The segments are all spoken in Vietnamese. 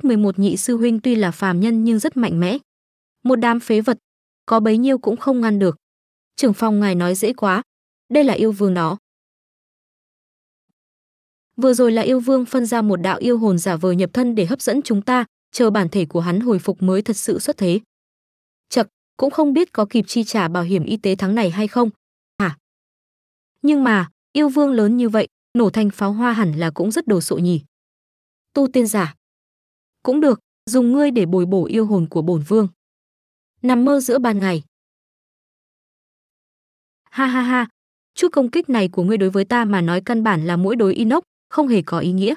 kiếp 11 nhị sư huynh tuy là phàm nhân nhưng rất mạnh mẽ. Một đám phế vật, có bấy nhiêu cũng không ngăn được. Trưởng phòng ngài nói dễ quá, đây là yêu vương nó. Vừa rồi là yêu vương phân ra một đạo yêu hồn giả vờ nhập thân để hấp dẫn chúng ta, chờ bản thể của hắn hồi phục mới thật sự xuất thế. chật cũng không biết có kịp chi trả bảo hiểm y tế tháng này hay không. Hả? À. Nhưng mà, yêu vương lớn như vậy, nổ thành pháo hoa hẳn là cũng rất đồ sộ nhỉ. Tu tiên giả, cũng được, dùng ngươi để bồi bổ yêu hồn của bổn vương. Nằm mơ giữa ban ngày. Ha ha ha, chút công kích này của ngươi đối với ta mà nói căn bản là mỗi đối inox, không hề có ý nghĩa.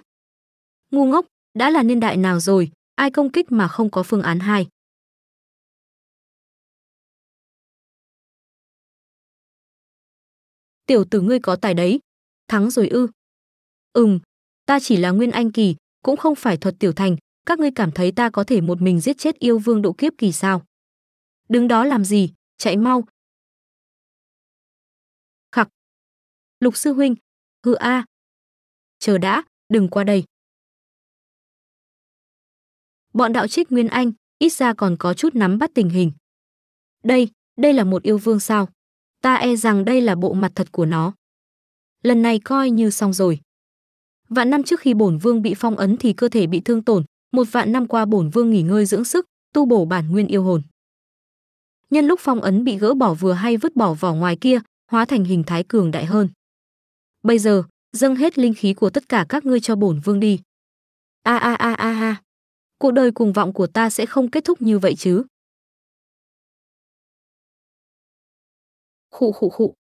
Ngu ngốc, đã là niên đại nào rồi, ai công kích mà không có phương án hai Tiểu tử ngươi có tài đấy, thắng rồi ư. Ừm, ta chỉ là nguyên anh kỳ, cũng không phải thuật tiểu thành, các ngươi cảm thấy ta có thể một mình giết chết yêu vương độ kiếp kỳ sao đứng đó làm gì chạy mau khặc lục sư huynh hư a chờ đã đừng qua đây bọn đạo trích nguyên anh ít ra còn có chút nắm bắt tình hình đây đây là một yêu vương sao ta e rằng đây là bộ mặt thật của nó lần này coi như xong rồi vạn năm trước khi bổn vương bị phong ấn thì cơ thể bị thương tổn một vạn năm qua bổn vương nghỉ ngơi dưỡng sức, tu bổ bản nguyên yêu hồn. Nhân lúc phong ấn bị gỡ bỏ vừa hay vứt bỏ vỏ ngoài kia, hóa thành hình thái cường đại hơn. Bây giờ, dâng hết linh khí của tất cả các ngươi cho bổn vương đi. A a a a a. Cuộc đời cùng vọng của ta sẽ không kết thúc như vậy chứ. Khụ khụ khụ.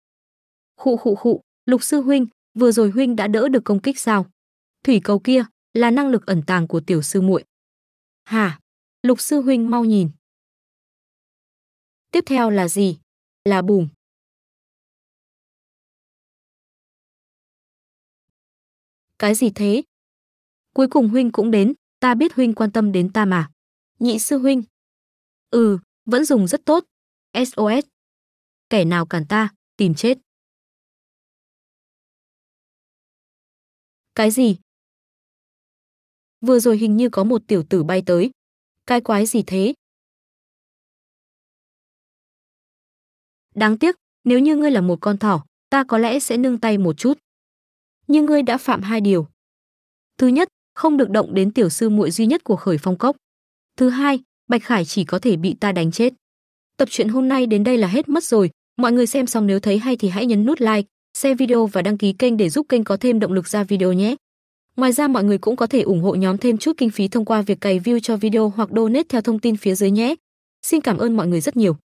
Khụ khụ khụ, Lục sư huynh, vừa rồi huynh đã đỡ được công kích sao? Thủy cầu kia, là năng lực ẩn tàng của tiểu sư muội. Hà, Lục sư huynh mau nhìn. Tiếp theo là gì? Là bùm. Cái gì thế? Cuối cùng huynh cũng đến, ta biết huynh quan tâm đến ta mà. Nhị sư huynh. Ừ, vẫn dùng rất tốt. SOS. Kẻ nào cản ta, tìm chết. Cái gì? vừa rồi hình như có một tiểu tử bay tới. Cái quái gì thế? Đáng tiếc, nếu như ngươi là một con thỏ, ta có lẽ sẽ nương tay một chút. Nhưng ngươi đã phạm hai điều. Thứ nhất, không được động đến tiểu sư muội duy nhất của khởi phong cốc. Thứ hai, Bạch Khải chỉ có thể bị ta đánh chết. Tập truyện hôm nay đến đây là hết mất rồi. Mọi người xem xong nếu thấy hay thì hãy nhấn nút like, share video và đăng ký kênh để giúp kênh có thêm động lực ra video nhé. Ngoài ra mọi người cũng có thể ủng hộ nhóm thêm chút kinh phí thông qua việc cày view cho video hoặc donate theo thông tin phía dưới nhé. Xin cảm ơn mọi người rất nhiều.